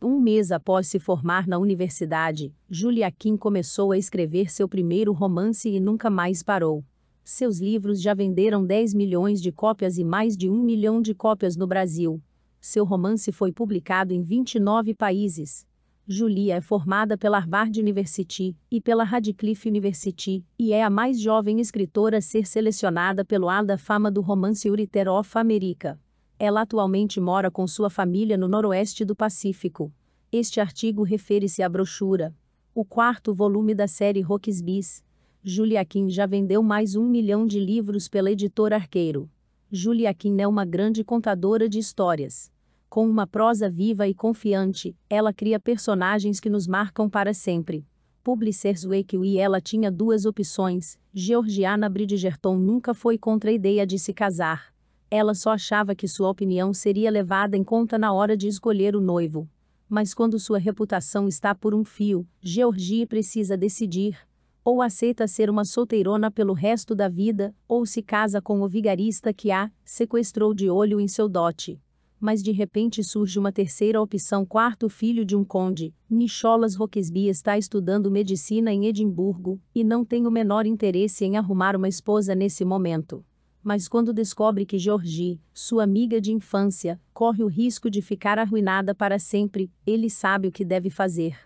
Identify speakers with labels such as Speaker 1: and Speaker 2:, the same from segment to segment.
Speaker 1: Um mês após se formar na universidade, Julia Kim começou a escrever seu primeiro romance e nunca mais parou. Seus livros já venderam 10 milhões de cópias e mais de 1 milhão de cópias no Brasil. Seu romance foi publicado em 29 países. Julia é formada pela Harvard University e pela Radcliffe University e é a mais jovem escritora a ser selecionada pelo Hall da Fama do romance Uriter of America. Ela atualmente mora com sua família no noroeste do Pacífico. Este artigo refere-se à brochura. O quarto volume da série Roxbis. Julia Kim já vendeu mais um milhão de livros pela editora Arqueiro. Julia Kim é uma grande contadora de histórias. Com uma prosa viva e confiante, ela cria personagens que nos marcam para sempre. Publishers Weekly e ela tinha duas opções. Georgiana Bridgerton nunca foi contra a ideia de se casar ela só achava que sua opinião seria levada em conta na hora de escolher o noivo. Mas quando sua reputação está por um fio, Georgie precisa decidir. Ou aceita ser uma solteirona pelo resto da vida, ou se casa com o vigarista que a sequestrou de olho em seu dote. Mas de repente surge uma terceira opção: quarto filho de um conde. Nicholas Roquesby está estudando medicina em Edimburgo e não tem o menor interesse em arrumar uma esposa nesse momento mas quando descobre que Georgie, sua amiga de infância, corre o risco de ficar arruinada para sempre, ele sabe o que deve fazer.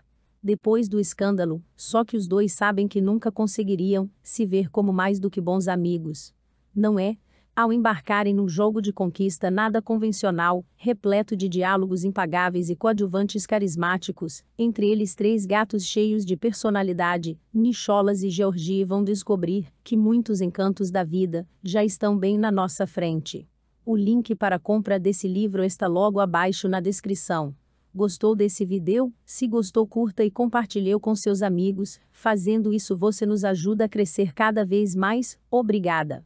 Speaker 1: Depois do escândalo, só que os dois sabem que nunca conseguiriam se ver como mais do que bons amigos. Não é, ao embarcarem num jogo de conquista nada convencional, repleto de diálogos impagáveis e coadjuvantes carismáticos, entre eles três gatos cheios de personalidade, Nicholas e Georgie vão descobrir que muitos encantos da vida já estão bem na nossa frente. O link para a compra desse livro está logo abaixo na descrição. Gostou desse vídeo? Se gostou, curta e compartilhe com seus amigos. Fazendo isso, você nos ajuda a crescer cada vez mais. Obrigada!